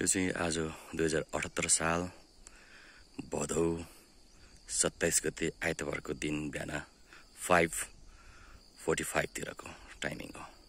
यो चाहिँ आज दुई हजार अठहत्तर साल भदौ सत्ताइस गते आइतबारको दिन बिहान फाइभ फोर्टी फाइभतिरको टाइमिङ हो